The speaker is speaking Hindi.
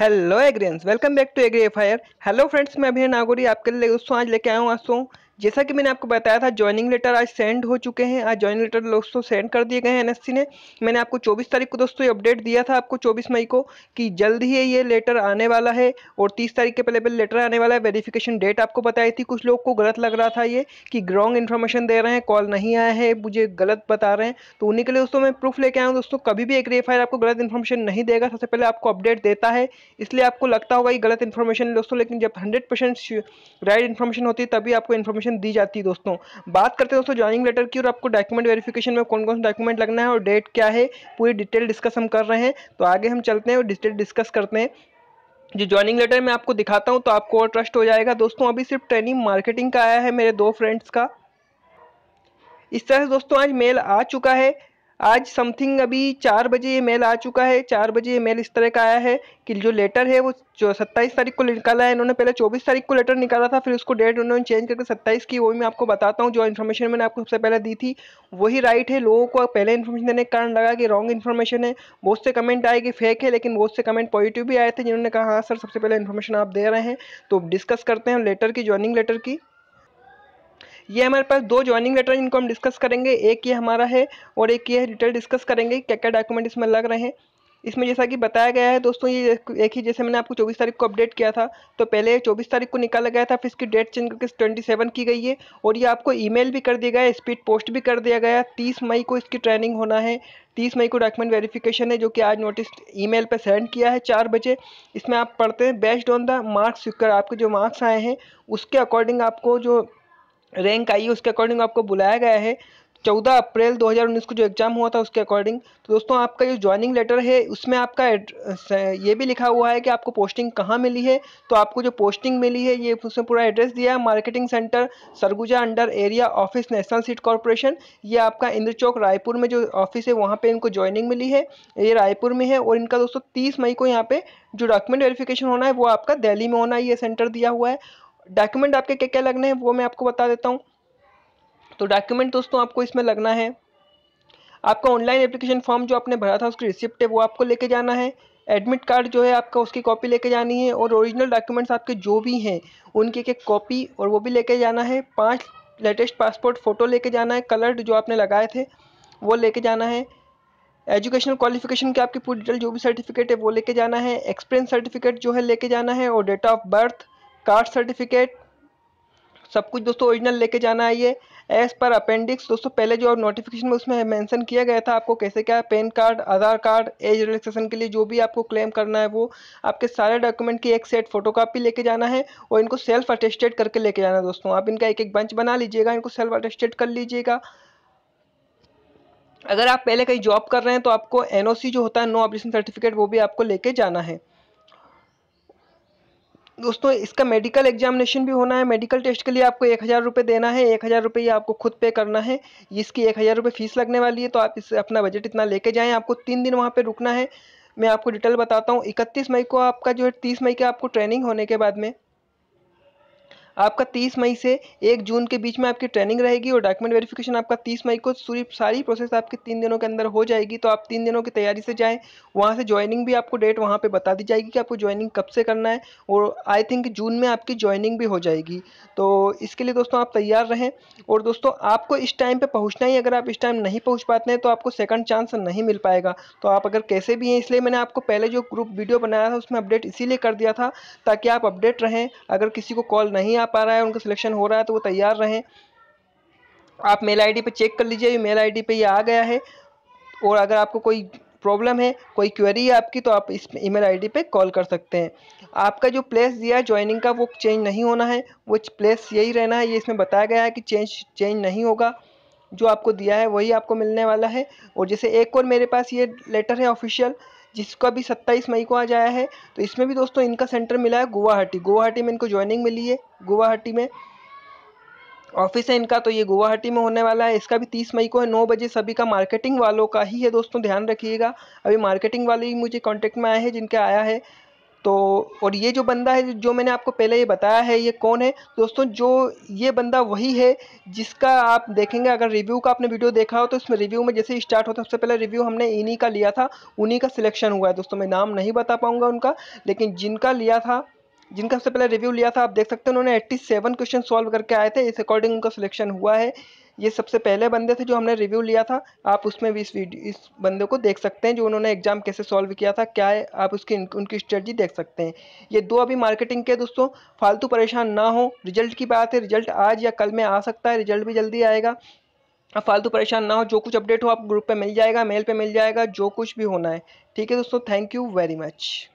hello agrians welcome back to agri F hello friends मैं अभिनय नागोरी आपके लिए दोस्तों आज लेके आया हूँ दोस्तों जैसा कि मैंने आपको बताया था ज्वाइनिंग लेटर आज सेंड हो चुके हैं आज ज्वाइनिंग लेटर दोस्तों सेंड कर दिए गए हैं एनएससी ने मैंने आपको 24 तारीख को दोस्तों अपडेट दिया था आपको 24 मई को कि जल्द ही ये लेटर आने वाला है और 30 तारीख के पहले पहले लेटर आने वाला है वेरिफिकेशन डेट आपको बताई थी कुछ लोग को गलत लग रहा था ये कि रॉन्ग इन्फॉर्मेशन दे रहे हैं कॉल नहीं आया है मुझे गलत बता रहे हैं तो उन्हीं के लिए दोस्तों मैं प्रूफ लेके आया हूँ दोस्तों कभी भी एक रेफायर आपको गलत इन्फॉर्मेशन नहीं देगा सबसे पहले आपको अपडेट देता है इसलिए आपको लगता होगा ये गलत इन्फॉर्मेशन दोस्तों लेकिन जब हंड्रेड राइट इन्फॉर्मेशन होती है तभी आपको इन्फॉर्मेशन वेरिफिकेशन दी जाती है दोस्तों बात करते हैं दोस्तों ज्वाइनिंग लेटर की और आपको डॉक्यूमेंट वेरिफिकेशन में कौन कौन सा डॉक्यूमेंट लगना है और डेट क्या है पूरी डिटेल डिस्कस हम कर रहे हैं तो आगे हम चलते हैं और डिटेल डिस्कस करते हैं जो ज्वाइनिंग लेटर मैं आपको दिखाता हूँ तो आपको और ट्रस्ट हो जाएगा दोस्तों अभी सिर्फ ट्रेनिंग मार्केटिंग का आया है मेरे दो फ्रेंड्स का इस तरह से दोस्तों आज मेल आ चुका है आज समथिंग अभी चार बजे ये मेल आ चुका है चार बजे ये मेल इस तरह का आया है कि जो लेटर है वो जो सत्ताईस तारीख को निकाला है इन्होंने पहले चौबीस तारीख को लेटर निकाला था फिर उसको डेट उन्होंने चेंज करके सत्ताईस की वही मैं आपको बताता हूँ जो इन्फॉर्मेशन मैंने आपको सबसे पहले दी थी वही राइट है लोगों को पहले इन्फॉर्मेशन देने के कारण लगा कि रॉन्ग इन्फॉर्मेशन है बहुत से कमेंट आए कि फेक है लेकिन बहुत से कमेंट पॉजिटिव भी आए थे जिन्होंने कहा हाँ सर सबसे पहले इन्फॉर्मेशन आप दे रहे हैं तो डिस्कस करते हैं लेटर की ज्वाइनिंग लेटर की ये हमारे पास दो ज्वाइनिंग लेटर इनको हम डिस्कस करेंगे एक ये हमारा है और एक ये डिटेल डिस्कस करेंगे क्या क्या डॉक्यूमेंट इसमें लग रहे हैं इसमें जैसा कि बताया गया है दोस्तों ये एक ही जैसे मैंने आपको 24 तारीख को अपडेट किया था तो पहले 24 तारीख को निकाला गया था फिर इसकी डेट चेंज करके 27 की गई है और ये आपको ईमेल भी कर दिया गया स्पीड पोस्ट भी कर दिया गया 30 मई को इसकी ट्रेनिंग होना है 30 मई को डॉक्यूमेंट वेरिफिकेशन है जो कि आज नोटिस ईमेल पर सेंड किया है चार बजे इसमें आप पढ़ते हैं बेस्ड ऑन द मार्क्स आपके जो मार्क्स आए हैं उसके अकॉर्डिंग आपको जो रैंक आई है उसके अकॉर्डिंग आपको बुलाया गया है चौदह अप्रैल 2019 को जो एग्ज़ाम हुआ था उसके अकॉर्डिंग तो दोस्तों आपका जो ज्वाइनिंग लेटर है उसमें आपका ये भी लिखा हुआ है कि आपको पोस्टिंग कहाँ मिली है तो आपको जो पोस्टिंग मिली है ये उसमें पूरा एड्रेस दिया है marketing centre Surguja under area office national seed corporation ये आपका इंद्र चौक रायपुर में जो ऑफिस है वहाँ पर इनको ज्वाइनिंग मिली है ये रायपुर में है और इनका दोस्तों तीस मई को यहाँ पर जो डॉक्यूमेंट वेरिफिकेशन होना है वो आपका दिल्ली में होना है ये सेंटर दिया हुआ है डॉक्यूमेंट आपके क्या क्या लगने हैं वो मैं आपको बता देता हूँ तो डॉक्यूमेंट दोस्तों आपको इसमें लगना है आपका ऑनलाइन एप्लीकेशन फॉर्म जो आपने भरा था उसकी रिसिप्ट है वो आपको लेके जाना है एडमिट कार्ड जो है आपका उसकी कॉपी लेके जानी है और ओरिजिनल डॉक्यूमेंट्स आपके जो भी हैं उनकी एक कॉपी और वो भी लेके जाना है पांच लेटेस्ट पासपोर्ट फ़ोटो लेके जाना है कलर्ड जो आपने लगाए थे वो लेके जाना है एजुकेशनल क्वालिफिकेशन की आपकी पूरी डिटेल जो भी सर्टिफिकेट है वो लेके जाना है एक्सपीरियंस सर्टिफिकेट जो है लेके जाना है और date of birth caste certificate सब कुछ दोस्तों ओरिजिनल लेके जाना है ये एज पर अपेंडिक्स दोस्तों पहले जो नोटिफिकेशन में उसमें मेंशन किया गया था आपको कैसे क्या PAN card Aadhaar card age relaxation के लिए जो भी आपको क्लेम करना है वो आपके सारे डॉक्यूमेंट की एक सेट फोटोकॉपी लेके जाना है और इनको सेल्फ अटेस्टेड करके लेके जाना है दोस्तों आप इनका एक एक बंच बना लीजिएगा इनको सेल्फ अटेस्टेड कर लीजिएगा अगर आप पहले कहीं जॉब कर रहे हैं तो आपको एनओसी जो होता है नो ऑपरेशन सर्टिफिकेट वो भी आपको लेके जाना है दोस्तों इसका मेडिकल एग्जामिनेशन भी होना है मेडिकल टेस्ट के लिए आपको एक हज़ार रुपये देना है एक हज़ार रुपये आपको खुद पे करना है इसकी एक हज़ार रुपये फीस लगने वाली है तो आप इस अपना बजट इतना लेके जाएँ आपको तीन दिन वहाँ पर रुकना है मैं आपको डिटेल बताता हूँ इकतीस मई को आपका जो है तीस मई के आपको ट्रेनिंग होने के बाद में आपका 30 मई से 1 जून के बीच में आपकी ट्रेनिंग रहेगी और डॉक्यूमेंट वेरिफिकेशन आपका 30 मई को पूरी सारी प्रोसेस आपके तीन दिनों के अंदर हो जाएगी तो आप तीन दिनों की तैयारी से जाएँ वहाँ से ज्वाइनिंग भी आपको डेट वहाँ पर बता दी जाएगी कि आपको ज्वाइनिंग कब से करना है और आई थिंक जून में आपकी ज्वाइनिंग भी हो जाएगी तो इसके लिए दोस्तों आप तैयार रहें और दोस्तों आपको इस टाइम पर पहुँचना ही अगर आप इस टाइम नहीं पहुँच पाते हैं तो आपको सेकंड चांस नहीं मिल पाएगा तो आप अगर कैसे भी हैं इसलिए मैंने आपको पहले जो ग्रुप वीडियो बनाया था उसमें अपडेट इसीलिए कर दिया था ताकि आप अपडेट रहें अगर किसी को कॉल नहीं आ पा रहा है उनका सिलेक्शन हो रहा है तो वो तैयार रहें आप मेल आईडी पे चेक कर लीजिए मेल आईडी पे ये आ गया है और अगर आपको कोई प्रॉब्लम है कोई क्वेरी है आपकी तो आप इस ईमेल आईडी पे कॉल कर सकते हैं आपका जो प्लेस दिया है ज्वाइनिंग का वो चेंज नहीं होना है वो प्लेस यही रहना है ये इसमें बताया गया है कि चेंज चेंज नहीं होगा जो आपको दिया है वही आपको मिलने वाला है और जैसे एक और मेरे पास ये लेटर है ऑफिशियल जिसका भी सत्ताईस मई को आ जाया है तो इसमें भी दोस्तों इनका सेंटर मिला है गुवाहाटी गुवाहाटी में इनको ज्वाइनिंग मिली है गुवाहाटी में ऑफिस है इनका तो ये गुवाहाटी में होने वाला है इसका भी तीस मई को है नौ बजे सभी का मार्केटिंग वालों का ही है दोस्तों ध्यान रखिएगा अभी मार्केटिंग वाले ही मुझे कॉन्टेक्ट में आए हैं जिनके आया है तो और ये जो बंदा है जो मैंने आपको पहले ये बताया है ये कौन है दोस्तों जो ये बंदा वही है जिसका आप देखेंगे अगर रिव्यू का आपने वीडियो देखा हो तो इसमें रिव्यू में जैसे स्टार्ट होता है सबसे पहले रिव्यू हमने इन्हीं का लिया था उन्हीं का सिलेक्शन हुआ है दोस्तों मैं नाम नहीं बता पाऊँगा उनका लेकिन जिनका लिया था जिनका सबसे पहले रिव्यू लिया था आप देख सकते हैं उन्होंने सेवन क्वेश्चन सॉल्व करके आए थे इस अकॉर्डिंग उनका सिलेक्शन हुआ है ये सबसे पहले बंदे थे जो हमने रिव्यू लिया था आप उसमें भी इस वीडियो इस बंदे को देख सकते हैं जो उन्होंने एग्जाम कैसे सॉल्व किया था क्या है आप उसकी उनकी स्ट्रेटजी देख सकते हैं ये दो अभी मार्केटिंग के दोस्तों फालतू परेशान ना हो रिजल्ट की बात है रिजल्ट आज या कल में आ सकता है रिजल्ट भी जल्दी आएगा आप फालतू परेशान ना हो जो कुछ अपडेट हो आप ग्रुप पे मिल जाएगा मेल पे मिल जाएगा जो कुछ भी होना है ठीक है दोस्तों थैंक यू वेरी मच